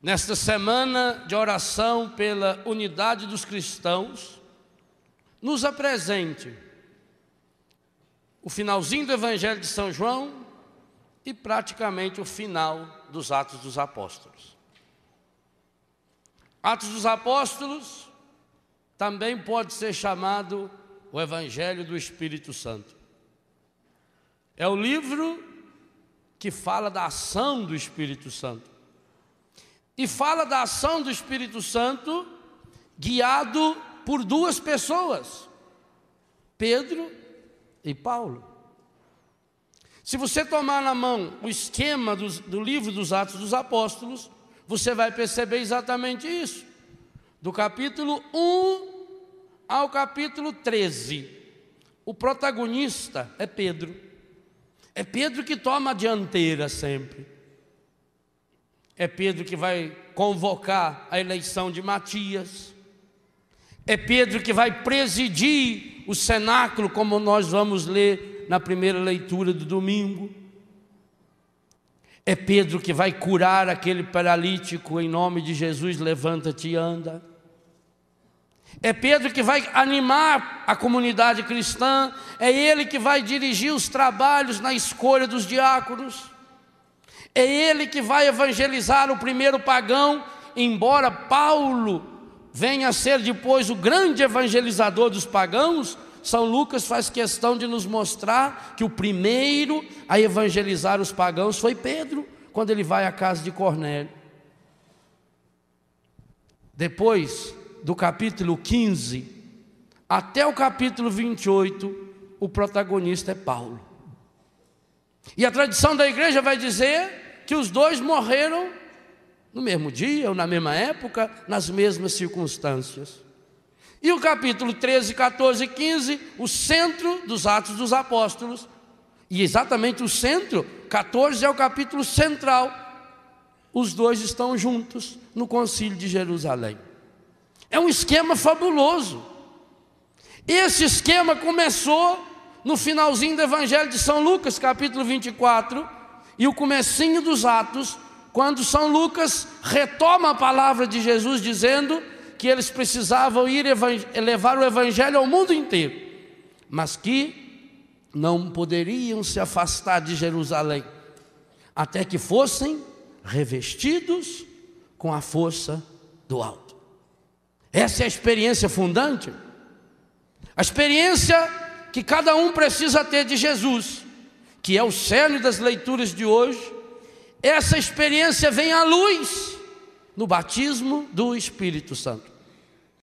Nesta semana de oração pela unidade dos cristãos, nos apresente o finalzinho do Evangelho de São João e praticamente o final dos Atos dos Apóstolos. Atos dos Apóstolos também pode ser chamado o Evangelho do Espírito Santo. É o livro que fala da ação do Espírito Santo e fala da ação do Espírito Santo guiado por duas pessoas, Pedro e Paulo. Se você tomar na mão o esquema do, do livro dos Atos dos Apóstolos, você vai perceber exatamente isso. Do capítulo 1 ao capítulo 13, o protagonista é Pedro. É Pedro que toma a dianteira sempre. É Pedro que vai convocar a eleição de Matias. É Pedro que vai presidir o cenáculo, como nós vamos ler na primeira leitura do domingo. É Pedro que vai curar aquele paralítico em nome de Jesus, levanta-te e anda. É Pedro que vai animar a comunidade cristã, é ele que vai dirigir os trabalhos na escolha dos diáconos. É ele que vai evangelizar o primeiro pagão, embora Paulo venha a ser depois o grande evangelizador dos pagãos. São Lucas faz questão de nos mostrar que o primeiro a evangelizar os pagãos foi Pedro, quando ele vai à casa de Cornélio. Depois do capítulo 15 até o capítulo 28, o protagonista é Paulo. E a tradição da igreja vai dizer que os dois morreram no mesmo dia, ou na mesma época, nas mesmas circunstâncias. E o capítulo 13, 14 e 15, o centro dos Atos dos Apóstolos. E exatamente o centro, 14 é o capítulo central. Os dois estão juntos no Concílio de Jerusalém. É um esquema fabuloso. Esse esquema começou no finalzinho do Evangelho de São Lucas, capítulo 24, e o comecinho dos Atos, quando São Lucas retoma a palavra de Jesus dizendo que eles precisavam ir levar o evangelho ao mundo inteiro, mas que não poderiam se afastar de Jerusalém até que fossem revestidos com a força do alto. Essa é a experiência fundante. A experiência que cada um precisa ter de Jesus, que é o cerne das leituras de hoje, essa experiência vem à luz no batismo do Espírito Santo.